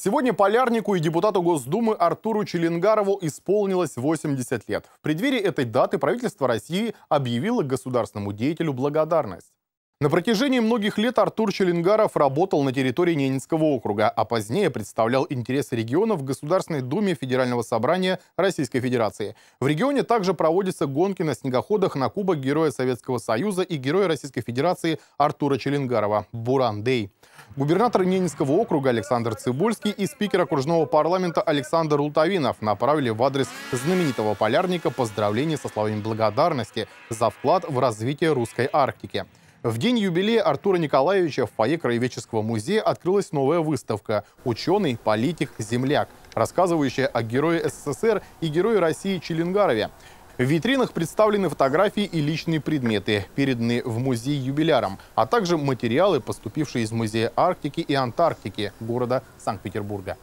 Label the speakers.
Speaker 1: Сегодня полярнику и депутату Госдумы Артуру Челенгарову исполнилось 80 лет. В преддверии этой даты правительство России объявило государственному деятелю благодарность. На протяжении многих лет Артур Челенгаров работал на территории Ненецкого округа, а позднее представлял интересы региона в Государственной Думе Федерального собрания Российской Федерации. В регионе также проводятся гонки на снегоходах на Кубок Героя Советского Союза и Героя Российской Федерации Артура Челенгарова «Буран-Дэй». Губернатор Ненецкого округа Александр Цибульский и спикер окружного парламента Александр Лутовинов направили в адрес знаменитого полярника поздравления со словами благодарности за вклад в развитие русской Арктики. В день юбилея Артура Николаевича в фойе Краеведческого музея открылась новая выставка «Ученый, политик, земляк», рассказывающая о герое СССР и герое России Челенгарове. В витринах представлены фотографии и личные предметы, переданные в музей юбилярам, а также материалы, поступившие из Музея Арктики и Антарктики города Санкт-Петербурга.